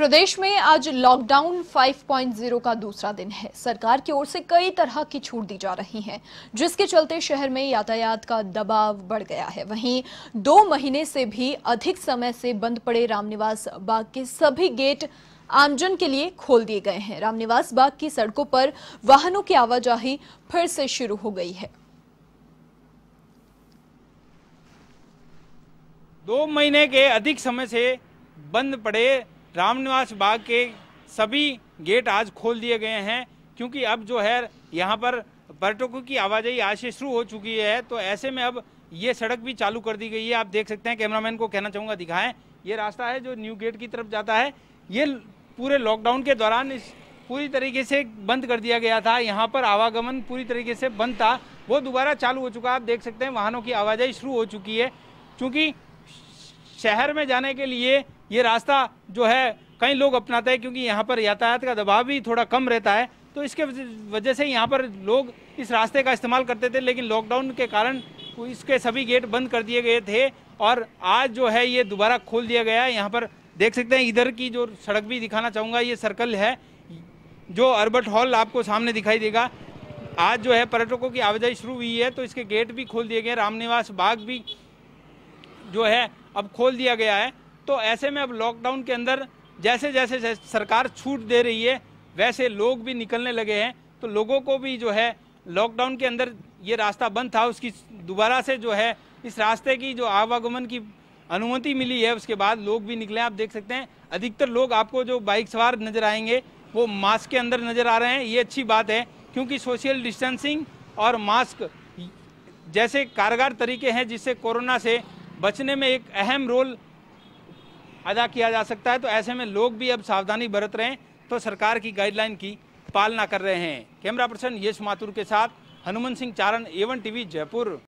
प्रदेश में आज लॉकडाउन 5.0 का दूसरा दिन है सरकार की ओर से कई तरह की छूट दी जा रही हैं, जिसके चलते शहर में यातायात का दबाव बढ़ गया है वहीं दो महीने से भी अधिक समय से बंद पड़े रामनिवास बाग के सभी गेट आमजन के लिए खोल दिए गए हैं रामनिवास बाग की सड़कों पर वाहनों की आवाजाही फिर से शुरू हो गई है दो महीने के अधिक समय से बंद पड़े रामनिवास बाग के सभी गेट आज खोल दिए गए हैं क्योंकि अब जो है यहाँ पर पर्यटकों की आवाजाही आज से शुरू हो चुकी है तो ऐसे में अब ये सड़क भी चालू कर दी गई है आप देख सकते हैं कैमरामैन को कहना चाहूँगा दिखाएं ये रास्ता है जो न्यू गेट की तरफ जाता है ये पूरे लॉकडाउन के दौरान इस पूरी तरीके से बंद कर दिया गया था यहाँ पर आवागमन पूरी तरीके से बंद था वो दोबारा चालू हो चुका आप देख सकते हैं वाहनों की आवाजाही शुरू हो चुकी है क्योंकि शहर में जाने के लिए ये रास्ता जो है कई लोग अपनाते हैं क्योंकि यहाँ पर यातायात का दबाव भी थोड़ा कम रहता है तो इसके वजह से यहाँ पर लोग इस रास्ते का इस्तेमाल करते थे लेकिन लॉकडाउन के कारण इसके सभी गेट बंद कर दिए गए थे और आज जो है ये दोबारा खोल दिया गया है यहाँ पर देख सकते हैं इधर की जो सड़क भी दिखाना चाहूँगा ये सर्कल है जो अर्बट हॉल आपको सामने दिखाई देगा आज जो है पर्यटकों की आवाजाही शुरू हुई है तो इसके गेट भी खोल दिए गए रामनिवास बाग भी जो है अब खोल दिया गया है तो ऐसे में अब लॉकडाउन के अंदर जैसे जैसे, सरकार छूट दे रही है वैसे लोग भी निकलने लगे हैं तो लोगों को भी जो है लॉकडाउन के अंदर ये रास्ता बंद था उसकी दोबारा से जो है इस रास्ते की जो आवागमन की अनुमति मिली है उसके बाद लोग भी निकले आप देख सकते हैं अधिकतर लोग आपको जो बाइक सवार नजर आएंगे वो मास्क के अंदर नजर आ रहे हैं ये अच्छी बात है क्योंकि सोशल डिस्टेंसिंग और मास्क जैसे कारगर तरीके हैं जिससे कोरोना से बचने में एक अहम रोल अदा किया जा सकता है तो ऐसे में लोग भी अब सावधानी बरत रहे हैं तो सरकार की गाइडलाइन की पालना कर रहे हैं कैमरा पर्सन यश माथुर के साथ हनुमान सिंह चारण एवन टीवी जयपुर